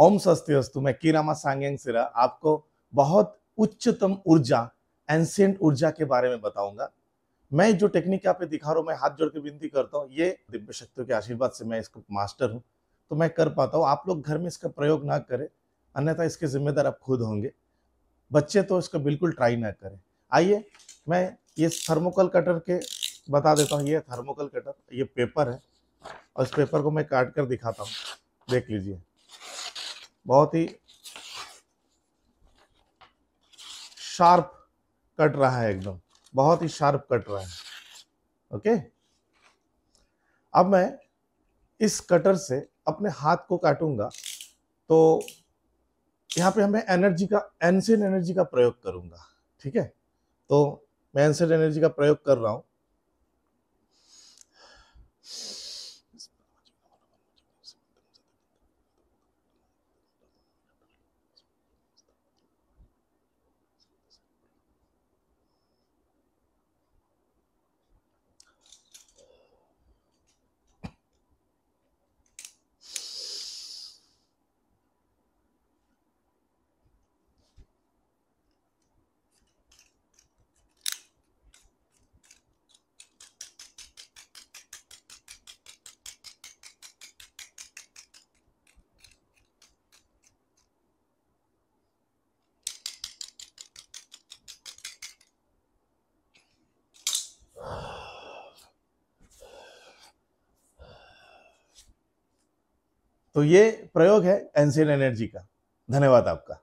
ओम स्वस्ति वस्तु मैं किरामा सांगेंग सिरा आपको बहुत उच्चतम ऊर्जा एंसेंट ऊर्जा के बारे में बताऊंगा मैं जो टेक्निक आप दिखा रहा हूँ मैं हाथ जोड़ के विनती करता हूँ ये दिव्य शक्तियों के आशीर्वाद से मैं इसको मास्टर हूँ तो मैं कर पाता हूँ आप लोग घर में इसका प्रयोग ना करें अन्यथा इसके जिम्मेदार आप खुद होंगे बच्चे तो इसका बिल्कुल ट्राई ना करें आइए मैं ये थर्मोकल कटर के बता देता हूँ ये थर्मोकल कटर ये पेपर है और इस पेपर को मैं काट कर दिखाता हूँ देख लीजिए बहुत ही शार्प कट रहा है एकदम बहुत ही शार्प कट रहा है ओके अब मैं इस कटर से अपने हाथ को काटूंगा तो यहाँ पे हमें एनर्जी का एनसेड एनर्जी का प्रयोग करूंगा ठीक है तो मैं एनसेड एनर्जी का प्रयोग कर रहा हूँ तो ये प्रयोग है एनसीएन एनर्जी का धन्यवाद आपका